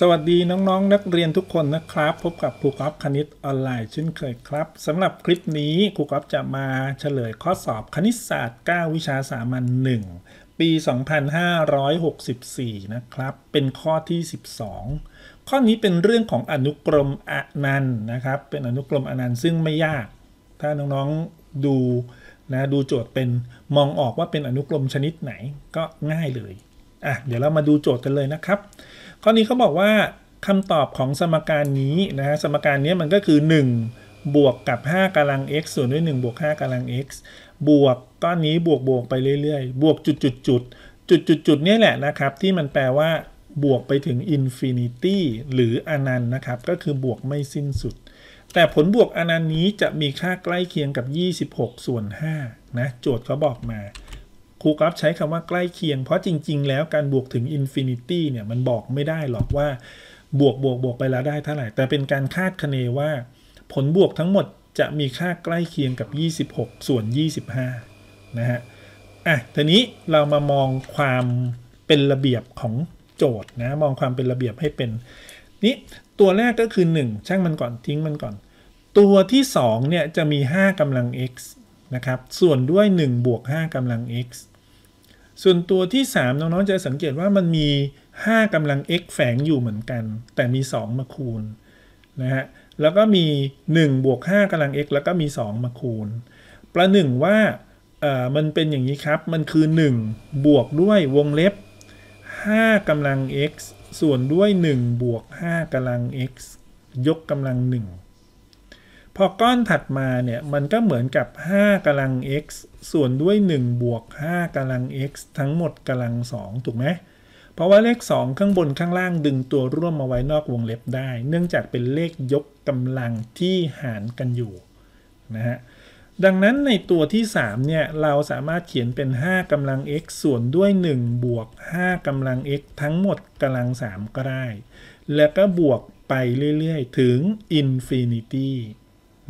สวัสดี น้องๆนนักเรียนทุกคนนะครับ พบกับครูกอล์ฟคณิตออนไลน์เช่นเคยครับสำหรับคลิปนี้ครูกอล์ฟจะมาเฉลยข้อสอบคณิตศาสตร์ 9 วิชาสามัญ1ปี 2564 นะครับ เป็นข้อที่ 12 ข้อนี้เป็นเรื่องของอนุกรม อนันต์นะครับ เป็นอนุกรมอนันต์ซึ่งไม่ยาก ถ้าน้องๆดูนะดูโจทย์เป็นมองออกว่าเป็นอนุกรมชนิดไหนก็ง่ายเลยอ่ะเดี๋ยวเรามาดูโจทย์กันเลยนะครับข้อนี้เขาบอกว่าคำตอบของสมการนี้นะฮะสมการนี้มันก็คือ1บวกกับ5กำลัง x ส่วนด้วย1บวก5กำลัง x บวกก้อนนี้บวกบวกไปเรื่อยๆ บวกจุดจุดจุดจุดจุดจุดนี่แหละนะครับที่มันแปลว่า บวกไปถึงอินฟินิตี้หรืออนันต์นะครับก็คือบวกไม่สิ้นสุด แต่ผลบวกอนันต์นี้จะมีค่าใกล้เคียงกับ 26ส่วน5นะโจทย์เขาบอกมาครูกรับใช้คำว่าใกล้เคียง เพราะจริงๆ แล้วการบวกถึงอินฟินิตี้เนี่ย มันบอกไม่ได้หรอกว่าบวกบวกบวกไปแล้วได้เท่าไหร่ แต่เป็นการคาดคะเนว่า ผลบวกทั้งหมดจะมีค่าใกล้เคียงกับ 26 ส่วน 25นะฮะอ่ะทีนี้เรามามองความเป็นระเบียบของโจทย์นะมองความเป็นระเบียบให้เป็น นี้ ตัวแรกก็คือ 1 ช่างมันก่อนทิ้งมันก่อน ตัวที่2เนี่ยจะมี5กำลัง x นะครับส่วนด้วย1บวก5กำลัง x ส่วนตัวที่ 3 น้อง ๆจะสังเกตว่ามันมี5กำลัง x แฝงอยู่เหมือนกัน แต่มี2มาคูณนะฮะแล้วก็มี 1 บวก 5กำลัง x แล้วก็มี 2มาคูณ ประหนึ่งว่าเอ่อมันเป็นอย่างนี้ครับมันคือ 1 บวกด้วยวงเล็บ5กำลัง x ส่วนด้วย 1 บวก5กำลัง x ยกกำลัง 1พอก้อนถัดมาเนี่ยมันก็เหมือนกับ 5กำลัง x ส่วนด้วย 1 บวก 5กำลัง x ทั้งหมดกำลัง 2 ถูกไหม เพราะว่าเลข 2 ข้างบนข้างล่างดึงตัวร่วมมาไว้นอกวงเล็บได้ เนื่องจากเป็นเลขยกกำลังที่หารกันอยู่นะฮะ ดังนั้นในตัวที่ 3เนี่ยเราสามารถเขียนเป็น5กำลัง x ส่วนด้วย 1 บวก 5กำลัง x ทั้งหมดกำลัง 3 ก็ได้ แล้วก็บวกไปเรื่อยๆถึงอินฟินิตี้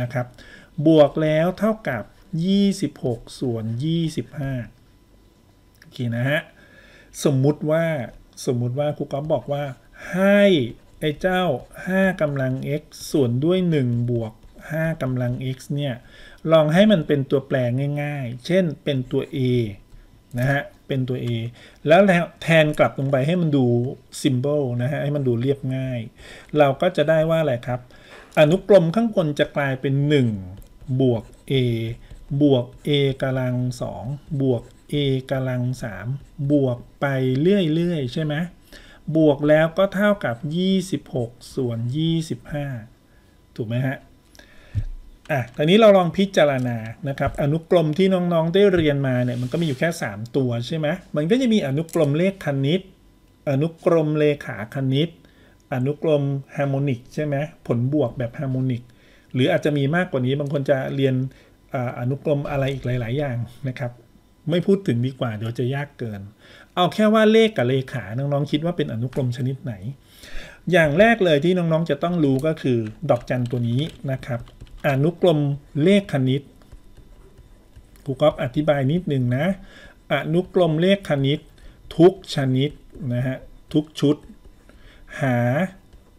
นะครับ บวกแล้วเท่ากับ 26 ส่วน 25โอเคนะฮะ สมมุติว่า สมมุติว่าครูก๊อฟบอกว่าให้ไอ้เจ้า5กำลัง x ส่วนด้วย1บวก5กำลัง x เนี่ย ลองให้มันเป็นตัวแปรง่าย ๆ เช่นเป็นตัว a นะฮะ เป็นตัว a แล้วแทนกลับลงไปให้มันดู symbol นะฮะ ให้มันดูเรียบง่าย เราก็จะได้ว่าอะไรครับอนุกรมข้างบนจะกลายเป็น1บวก a บวก a กำลัง2บวก a กำลัง3บวกไปเรื่อย ๆ ใช่ไหมบวกแล้วก็เท่ากับ 26ส่วน25ถูกไหมฮะอ่ะตอนนี้เราลองพิจารณานะครับอนุกรมที่น้องๆได้เรียนมาเนี่ยมัน ก็มีอยู่แค่ 3 ตัวใช่ไหมมันก็จะมีอนุกรมเลขคณิต อนุกรมเลขาคณิตอนุกรมฮาร์โมนิกใช่ไหมผลบวกแบบฮาร์โมนิกหรืออาจจะมีมากกว่านี้บางคนจะเรียนอนุกรมอะไรอีกหลาย ๆ อย่างนะครับไม่พูดถึงดีกว่าเดี๋ยวจะยากเกิน เอาแค่ว่าเลขกับเลขาน้อง ๆ คิดว่าเป็นอนุกรมชนิดไหน อย่างแรกเลยที่น้อง ๆ จะต้องรู้ก็คือดอกจันตัวนี้นะครับ อนุกรมเลขคณิตครูก๊อฟอธิบายนิดนึงนะ อนุกรมเลขคณิต ทุกชนิดนะฮะทุกชุดหา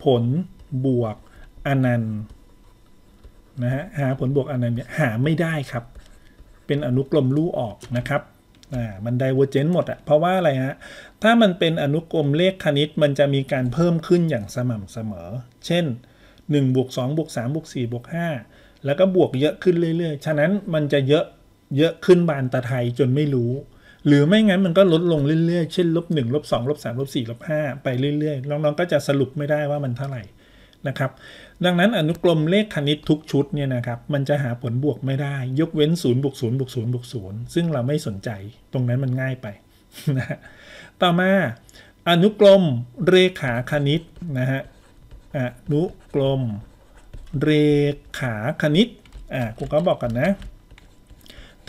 ผลบวกอนันต์นะฮะ หาผลบวกอนันต์เนี่ยหาไม่ได้ครับ เป็นอนุกรมลู่ออกนะครับอ่ามันไดเวอร์เจนต์หมดอะเพราะว่าอะไรฮะถ้ามันเป็นอนุกรมเลขคณิต มันจะมีการเพิ่มขึ้นอย่างสม่ำเสมอ เช่น1บวก2บวก3บวก4บวก5แล้วก็บวกเยอะขึ้นเรื่อยๆ ฉะนั้นมันจะเยอะเยอะขึ้นบานตะไทยจนไม่รู้หรือไม่งั้นมันก็ลดลงเรื่อยๆ เช่นลบหนึ่งลบสองลบสามลบสี่ลบห้าไปเรื่อยๆน้อง ๆ ก็จะสรุปไม่ได้ว่ามันเท่าไหร่นะครับดังนั้นอนุกรมเลขคณิตทุกชุดเนี่ยนะครับ มันจะหาผลบวกไม่ได้ ยกเว้น0ูนย์บวกศูนย์บวกศูนย์บวกศูนย์ซึ่งเราไม่สนใจตรงนั้นมันง่ายไปนะต่อมาอนุกรมเรขาคณิตนะฮะอนุกรมเรขาคณิตอ่ะกูก็บอกกันนะ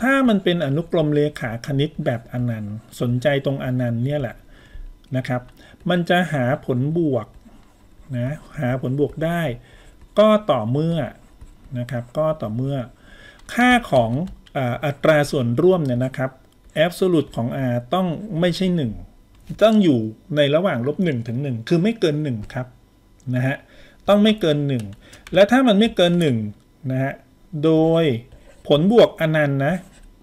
ถ้ามันเป็นอนุกรมเลขาคณิตแบบอนันต์ สนใจตรงอนันต์เนี่ยแหละ นะครับ มันจะหาผลบวกนะ หาผลบวกได้ ก็ต่อเมื่อนะครับก็ต่อเมื่อ ค่าของอัตราส่วนร่วมเนี่ยนะครับแอบสูตรของ r ต้องไม่ใช่ 1 ต้องอยู่ในระหว่างลบ1ถึง1 คือไม่เกิน 1 ครับ นะฮะต้องไม่เกิน 1 และถ้ามันไม่เกิน1นะฮะโดยผลบวกอนันต์นะ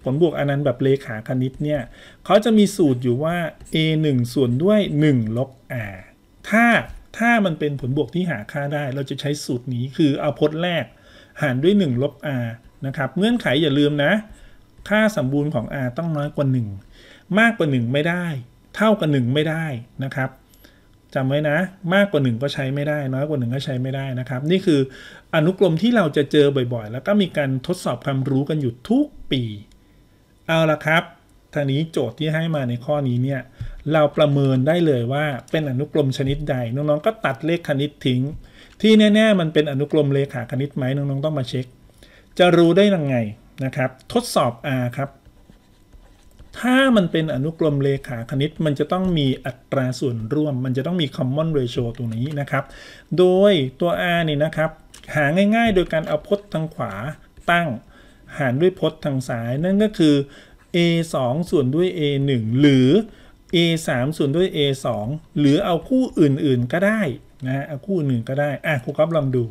ผลบวกอนันต์แบบ เลขาคณิตเนี่ย เขาจะมีสูตรอยู่ว่า a 1ส่วนด้วย1ลบ r ถ้าถ้ามันเป็นผลบวกที่หาค่าได้ เราจะใช้สูตรนี้ คือเอาพจน์แรก หารด้วย1ลบ r นะครับ เงื่อนไข อย่าลืมนะ ค่าสมบูรณ์ของ r ต้องน้อยกว่า 1 มากกว่า 1 ไม่ได้ เท่ากับ1ไม่ได้ นะครับ จำไว้นะ มากกว่า 1 ก็ใช้ไม่ได้ น้อยกว่า 1 ก็ใช้ไม่ได้นะครับ นี่คืออนุกรมที่เราจะเจอบ่อยๆ แล้วก็มีการทดสอบความรู้กันอยู่ทุกปีเอาละครับทางนี้โจทย์ที่ให้มาในข้อนี้ เนี่ย เราประเมินได้เลยว่าเป็นอนุกรมชนิดใดน้องๆก็ตัดเลขคณิตทิ้ง ที่แน่ ๆ มันเป็นอนุกรมเลขาคณิตไหมน้อง ๆ ต้องมา เช็ค จะรู้ได้ยังไง นะครับทดสอบ r ครับ ถ้ามันเป็นอนุกรมเลขาคณิตมันจะต้องมีอัตราส่วนร่วมมันจะต้องมี common ratio ตัวนี้นะครับโดยตัว r นี่นะครับหาง่ายๆ โดยการเอาพจน์ทางขวาตั้งหารด้วยพจน์ทางสายนั่นก็คือ a 2ส่วนด้วย a 1หรือ a 3ส่วนด้วย a 2หรือเอาคู่อื่นๆก็ได้ นะเอาคู่อื่นๆก็ได้ อ่ะครูก๊อฟลองดู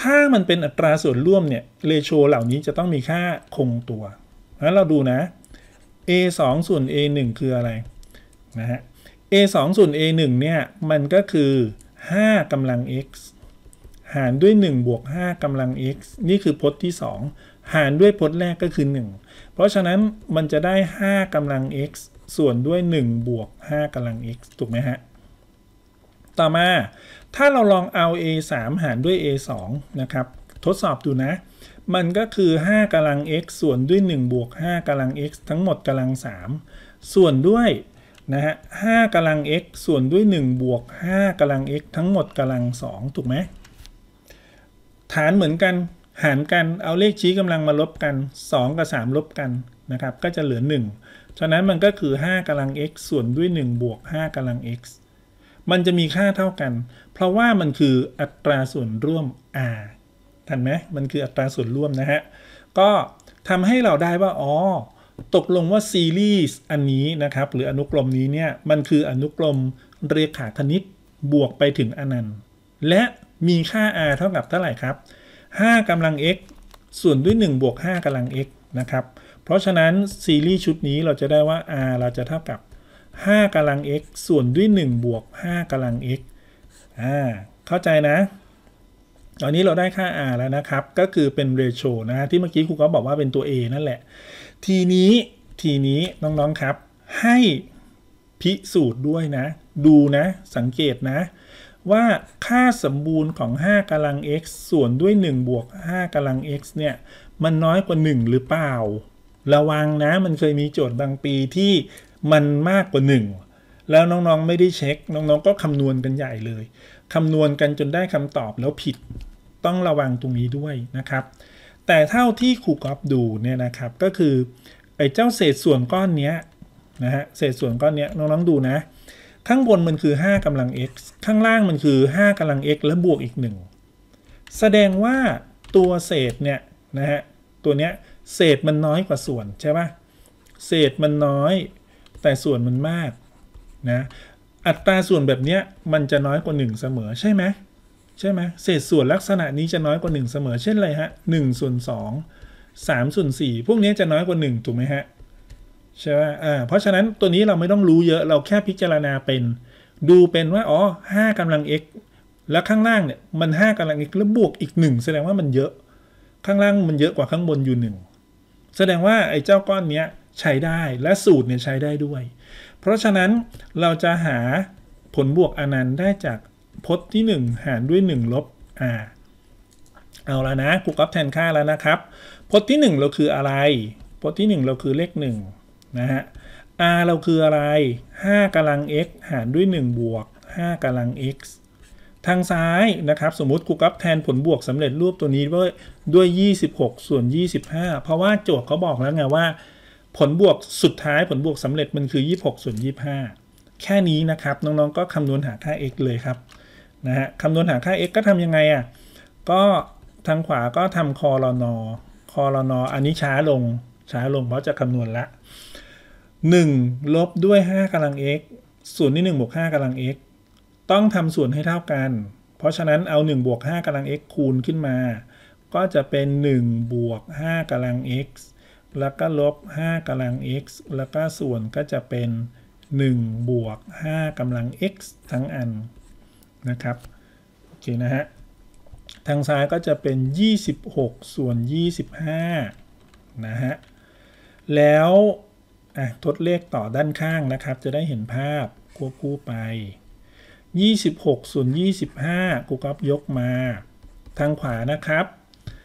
ถ้ามันเป็นอัตราส่วนร่วมเนี่ยเรโชเหล่านี้จะต้องมีค่าคงตัวงั้นเราดูนะ a 2ส่วน a 1คืออะไร นะฮะ a 2ส่วน a 1เนี่ยมันก็คือ5กำลัง x หารด้วย1บวก5กำลัง x นี่คือพจน์ที่ 2หารด้วยพจน์แรกก็คือ 1 เพราะฉะนั้นมันจะได้5กำลัง x ส่วนด้วย1บวก5กำลัง x ถูกไหมฮะ ต่อมาถ้าเราลองเอา a 3หารด้วย a 2นะครับ ทดสอบดูนะ มันก็คือ5กำลัง x ส่วนด้วย1บวก5กำลัง x ทั้งหมดกำลัง 3 ส่วนด้วย นะฮะห้ากำลัง x ส่วนด้วย1บวก5กำลัง x ทั้งหมดกำลัง2ถูกไหมฐานเหมือนกันหารกันเอาเลขชี้กำลังมาลบกัน 2 กับ 3 ลบกันนะครับ ก็จะเหลือ1ฉะนั้นมันก็คือ 5กำลัง x ส่วนด้วย 1 บวก 5กำลัง x มันจะมีค่าเท่ากัน เพราะว่ามันคืออัตราส่วนร่วม r ทันไหมมันคืออัตราส่วนร่วมนะฮะ ก็ทำให้เราได้ว่า อ๋อ ตกลงว่าซีรีส์อันนี้นะครับ หรืออนุกรมนี้เนี่ย มันคืออนุกรมเรขาคณิตบวกไปถึงอนันต์ และมีค่า r เท่ากับเท่าไหร่ครับ5กำลัง x ส่วนด้วย 1 บวก 5กำลัง x นะครับ เพราะฉะนั้นซีรีส์ชุดนี้เราจะได้ว่า r เราจะเท่ากับ 5กำลัง x ส่วนด้วย 1 บวก 5กำลัง x อ่า เข้าใจนะ ตอนนี้เราได้ค่า r แล้วนะครับ ก็คือเป็นเรโชนะที่เมื่อกี้ครูก็บอกว่าเป็นตัว a นั่นแหละ ทีนี้ ทีนี้น้องๆ ครับให้พิสูจน์ด้วยนะ ดูนะ สังเกตนะว่าค่าสมบูรณ์ของ5กำลัง x ส่วนด้วย 1 บวก 5กำลัง x เนี่ย มันน้อยกว่า 1 หรือเปล่า ระวัง นะ มันเคยมีโจทย์บางปีที่มันมากกว่า 1 แล้วน้องๆ ไม่ได้เช็คน้องๆ ก็คำนวณกันใหญ่เลยคำนวณกันจนได้คำตอบแล้วผิดต้องระวังตรงนี้ด้วย นะครับ แต่เท่าที่ครูกอฟดูเนี่ยนะครับก็คือไอ้เจ้าเศษส่วนก้อนเนี้ยนะฮะเศษส่วนก้อนเนี้ยน้องๆดูนะข้างบนมันคือ 5กำลัง x ข้างล่างมันคือ 5กำลัง x แล้วบวกอีก 1 แสดงว่าตัวเศษเนี่ยนะฮะ ตัวเนี้ยเศษมันน้อยกว่าส่วนใช่ปะเศษมันน้อยแต่ส่วนมันมากนะ อัตราส่วนแบบเนี้ยมันจะน้อยกว่า 1 เสมอใช่ไหมใช่ไหมเศษส่วนลักษณะนี้จะน้อยกว่า1เสมอเช่นไรฮะ1ส่วน2 3ส่วน4พวกนี้จะน้อยกว่า1ถูกไหมฮะใช่ไหมอ่า เพราะฉะนั้นตัวนี้เราไม่ต้องรู้เยอะเราแค่พิจารณาเป็น ดูเป็นว่า อ๋อห้ากำลัง x แล้วข้างล่างเนี่ยมันห้ากำลัง x แล้วบวกอีกหนึ่งแสดงว่ามันเยอะข้างล่างมันเยอะกว่าข้างบนอยู่หนึ่งแสดงว่าไอ้เจ้าก้อนเนี้ยใช้ได้และสูตรเนี่ยใช้ได้ด้วย เพราะฉะนั้นเราจะหาผลบวกอนันต์ได้จากพจน์ที่ 1 หารด้วย1ลบ r เอาแล้วนะ กูกับแทนค่าแล้วนะครับ พจน์ที่1เราคืออะไร พจน์ที่1เราคือเลข 1นะฮะ r เราคืออะไร 5กำลัง x หารด้วย 1 บวก 5กำลัง x ทางซ้าย นะครับ สมมติกรูกับแทนผลบวกสำเร็จรูปตัวนี้ด้วยด้วย 26 ส่วน 25 เพราะว่าโจทย์เขาบอกแล้วไง ว่า ผลบวกสุดท้ายผลบวกสำเร็จมันคือ 26 ส่วน 25 แค่นี้ นะ ครับน้องๆ ก็คำนวณหาค่า x เลยครับนะฮะคำนวณหาค่า x ก็ทำยังไงอะ่ะ ก็ทางขวาก็ทำคอรนอคอรนออันนี้ช้าลงช้าลง เพราะจะคำนวณละ1ลบด้วย5กำลัง x ส่วนที่1บวก5กำลัง x ต้องทำส่วนให้เท่ากัน เพราะฉะนั้นเอา1บวก5กำลัง x คูณขึ้นมา ก็จะเป็น1บวก5กำลัง x แล้วก็ลบ5กำลัง x แล้วก็ ส่วนก็จะเป็น1บวก5กำลัง x ทั้งอัน นะครับ โอเคนะฮะ ทางซ้ายก็จะเป็น 26ส่วน25นะฮะ แล้วอ่ะ ทดเลขต่อด้านข้างนะครับ จะได้เห็นภาพควบคู่ไป 26 ส่วน 25 กูก๊อปยกมา ทางขวานะครับ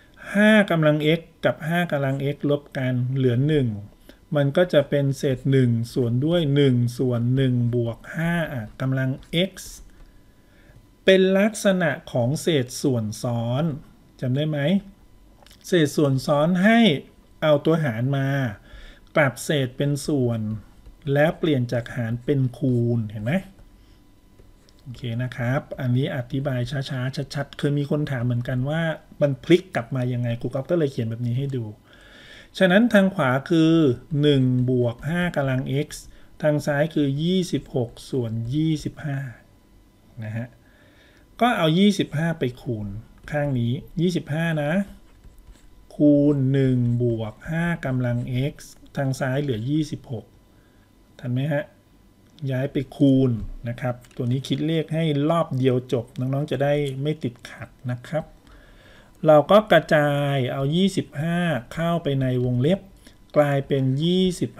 5กำลัง x กับ 5กำลัง x ลบกันเหลือ1มันก็จะเป็นเศษ 1 ส่วนด้วย 1 ส่วน 1 บวก5อ่ะกำลัง x เป็นลักษณะของเศษส่วนซ้อน จำได้ไหม เศษส่วนซ้อนให้เอาตัวหารมาปรับเศษเป็นส่วน แล้วเปลี่ยนจากหารเป็นคูณเห็นไหมโอเคนะครับ อันนี้อธิบายช้า ๆ ชัด ๆ เคยมีคนถามเหมือนกันว่า มันพลิกกลับมายังไง กูก๊อฟก็เลยเขียนแบบนี้ให้ดู ฉะนั้นทางขวาคือ 1 บวก 5กำลัง x ทางซ้ายคือ 26 ส่วน 25นะฮะก็เอา 25 ไปคูณ ข้างนี้ 25 นะ คูณ 1 บวก 5กำลัง x ทางซ้ายเหลือ 26ทันไหมฮะ ย้ายไปคูณนะครับ ตัวนี้คิดเลขให้รอบเดียวจบ น้อง ๆ จะได้ไม่ติดขัดนะครับ เราก็กระจายเอา 25 เข้าไปในวงเล็บ กลายเป็น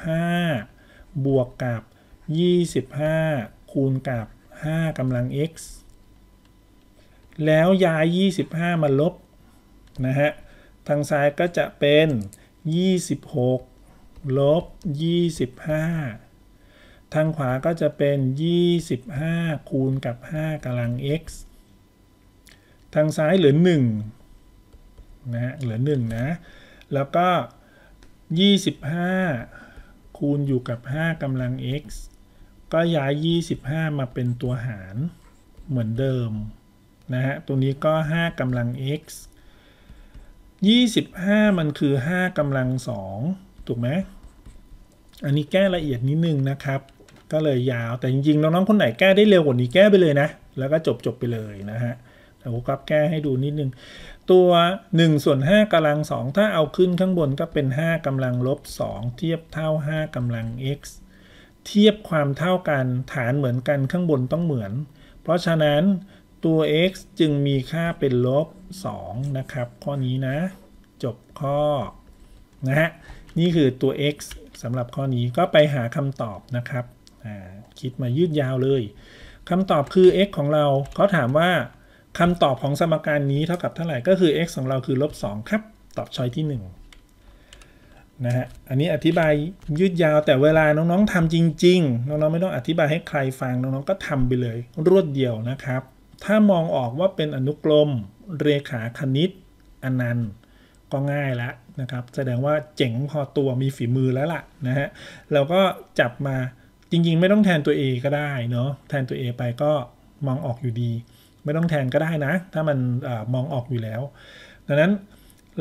25 บวกกับ 25 คูณกับ 5กำลัง x แล้วย้าย 25 มาลบนะฮะ ทางซ้ายก็จะเป็น 26ลบ 25 ทางขวาก็จะเป็น 25 คูณกับ 5กำลัง x ทางซ้ายเหลือ1นะเหลือ1นะ แล้วก็ 25 คูณอยู่กับ 5กำลัง x ก็ย้าย 25 มาเป็นตัวหารเหมือนเดิม นะฮะตัวนี้ก็ 5กำลัง x 25 มันคือ 5กำลัง2ถูกไหมอันนี้แก้ละเอียด นิดนึงนะครับ ก็เลย ยาว แต่จริงๆ น้องๆ คนไหนแก้ได้เร็วกว่านี้แก้ ไป เลย นะ แล้วก็จบจบไปเลยนะฮะ แตเรากบแก้ให้ดูนิด นึง ตัว1ส่วน5กำลัง2ถ้าเอาขึ้นข้างบนก็เป็น5กำลังลบ2เทียบเท่า5กำลัง x เทียบความเท่ากันฐานเหมือนกันข้างบนต้องเหมือน เพราะฉะนั้นตัว x จึงมีค่าเป็นลบ2นะครับข้อนี้นะ จบข้อนะฮะนี่คือตัว x สำหรับข้อนี้ก็ไปหาคำตอบนะครับคิดมายืดยาวเลยคำตอบคือ x ของเราเขาถามว่าคำตอบของสมการนี้เท่ากับเท่าไหร่ก็คือ x ของเราคือลบ2ครับตอบช้อยที่1นะฮะอันนี้อธิบายยืดยาวแต่เวลาน้องๆทำจริงๆน้องๆไม่ต้องอธิบายให้ใครฟังน้องๆก็ทำไปเลยรวดเดียวนะครับถ้ามองออกว่าเป็นอนุกรม เรขาคณิต อนันต์ก็ง่ายแล้วนะครับ แสดงว่าเจ๋งพอตัวมีฝีมือแล้วล่ะนะฮะเราก็จับมาจริงๆ ไม่ต้องแทนตัว A ก็ได้เนาะแทนตัว A ไปก็มองออกอยู่ดี ไม่ต้องแทนก็ได้นะ ถ้ามันอมองออกอยู่แล้ว ดังนั้น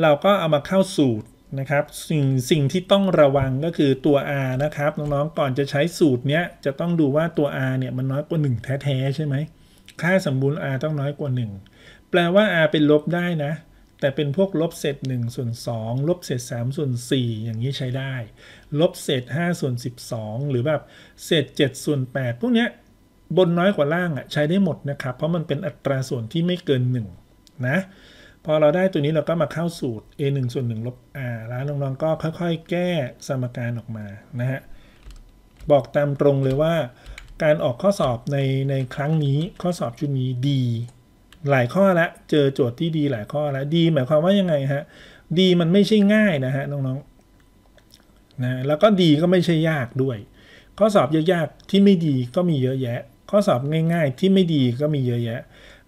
เราก็เอามาเข้าสูตรนะครับ สิ่งสิ่งที่ต้องระวังก็คือตัว R นะครับน้องๆก่อนจะใช้สูตรเนี้ย จะต้องดูว่าตัว R เนี่ยมันน้อยกว่า 1 แท้ๆใช่ไหมค่าสมบูรณ์ R ต้องน้อยกว่า 1 แปลว่า R เป็นลบได้นะแต่เป็นพวกลบเศษ1ส่วน2ลบเศษ3ส่วน4อย่างนี้ใช้ได้ ลบเศษ5ส่วน12 หรือแบบเศษ7ส่วน8พวกเนี้ยบนน้อยกว่าล่างอ่ะใช้ได้หมดนะครับเพราะมันเป็นอัตราส่วนที่ไม่เกิน1นะพอเราได้ตัวนี้เราก็มาเข้าสูตร a 1ส่วน1ลบ r แล้วน้องๆ ก็ค่อยๆ แก้สมการออกมานะฮะบอกตามตรงเลยว่า การออกข้อสอบในในครั้งนี้ข้อสอบชุดนี้ดีหลายข้อละเจอโจทย์ที่ดีหลายข้อละดีหมายความว่ายังไงฮะดีมันไม่ใช่ง่ายนะฮะน้อง ๆ นะ แล้วก็ดีก็ไม่ใช่ยากด้วย ข้อสอบยากๆที่ไม่ดีก็มีเยอะแยะข้อสอบง่ายๆที่ไม่ดีก็มีเยอะแยะ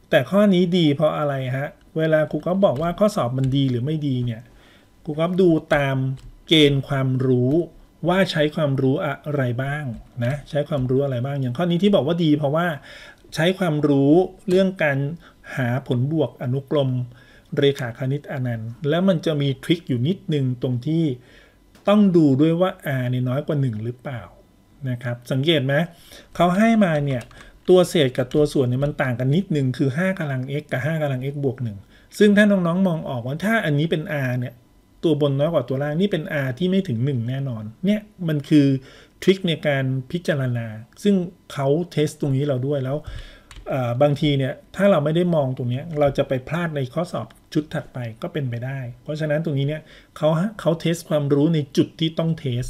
แต่ข้อนี้ดีเพราะอะไรฮะเวลาครูก็บอกว่าข้อสอบมันดีหรือไม่ดีเนี่ยครูก็ดูตามเกณฑ์ความรู้ว่าใช้ความรู้อะไรบ้างนะใช้ความรู้อะไรบ้างอย่างข้อนี้ที่บอกว่าดี เพราะว่าใช้ความรู้เรื่องการหาผลบวกอนุกรมเรขาคณิตอนันต์ แล้วมันจะมีทริคอยู่นิดนึงตรงที่ต้องดูด้วยว่า r นี่น้อยกว่า 1 หรือเปล่านะครับ สังเกตไหมเขาให้มาเนี่ย ตัวเศษกับตัวส่วนเนี่ยมันต่างกันนิดนึงคือ5กำลัง x กับ5กำลัง x บวก 1 ซึ่งถ้าน้องๆมองออกว่าถ้าอันนี้เป็น r เนี่ย ตัวบนน้อยกว่าตัวล่างนี่เป็น r ที่ไม่ถึง 1 แน่นอนเนี่ยมันคือทริคในการพิจารณา ซึ่งเขาเทส ตรงนี้เราด้วยแล้วบางทีเนี่ยถ้าเราไม่ได้มองตรงนี้เราจะไปพลาดในข้อสอบชุดถัดไปก็เป็นไปได้ เพราะฉะนั้นตรงนี้เนี่ยเขาเขาเทสความรู้ในจุดที่ต้องเทส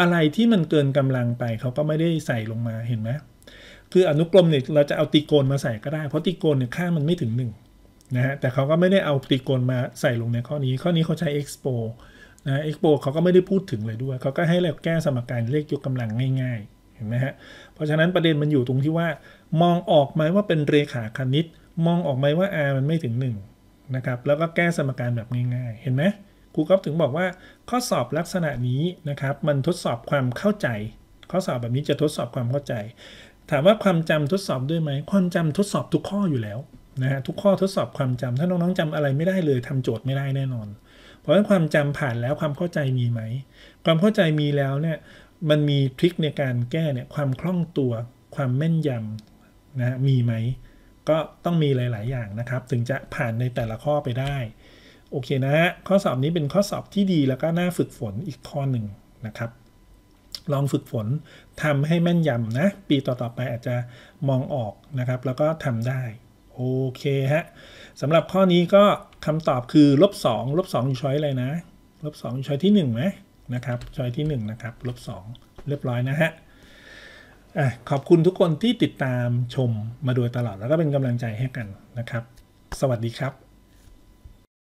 อะไรที่มันเกินกำลังไปเขาก็ไม่ได้ใส่ลงมาเห็นไหมคืออนุกรมเนี่ยเราจะเอาติโกนมาใส่ก็ได้เพราะติโกนเนี่ยค่ามันไม่ถึง1นะฮะแต่เขาก็ไม่ได้เอาติโกนมาใส่ลงในข้อนี้ ข้อนี้เขาใช้ expo นะ expo เขาก็ไม่ได้พูดถึงเลยด้วยเขาก็ให้เราแก้สมการเลขยกกำลังง่ายๆห็นไหมฮะเพราะฉะนั้นประเด็นมันอยู่ตรงที่ว่า มองออกไหมว่าเป็นเรขาคณิต มองออกไหมว่า r มันไม่ถึง1นะครับแล้วก็แก้สมการแบบง่ายๆ เห็นไหมครูก๊อฟถึงบอกว่าข้อสอบลักษณะนี้นะครับมันทดสอบความเข้าใจ ข้อสอบแบบนี้จะทดสอบความเข้าใจ ถามว่าความจำทดสอบด้วยไหมความจำทดสอบทุกข้ออยู่แล้วนะฮะทุกข้อทดสอบความจำถ้าน้องๆจำอะไรไม่ได้เลยทำโจทย์ไม่ได้แน่นอนเพราะฉะนั้นความจำผ่านแล้วความเข้าใจมีไหมความเข้าใจมีแล้วเนี่ยมันมีทริคในการแก้เนี่ย ความคล่องตัวความแม่นยำนะมีไหมก็ต้องมีหลาย ๆ อย่างนะครับ ถึงจะผ่านในแต่ละข้อไปได้ โอเคนะฮะข้อสอบนี้เป็นข้อสอบที่ดีแล้วก็น่าฝึกฝนอีกข้อหนึ่งนะครับ ลองฝึกฝนทำให้แม่นยำนะ ปีต่อๆไปอาจจะมองออกนะครับ แล้วก็ทำได้ โอเคฮะสำหรับข้อนี้ก็คำตอบคือลบ2ลบ2อยู่ช้อยอะไรนะลบ2อยู่ช้อยที่1ไหมนะครับจอยที่1นะครับลบ2เรียบร้อยนะฮะอะขอบคุณทุกคนที่ติดตามชมมาโดยตลอด แล้ว ก็ เป็นกำลังใจให้กันนะครับ สวัสดีครับ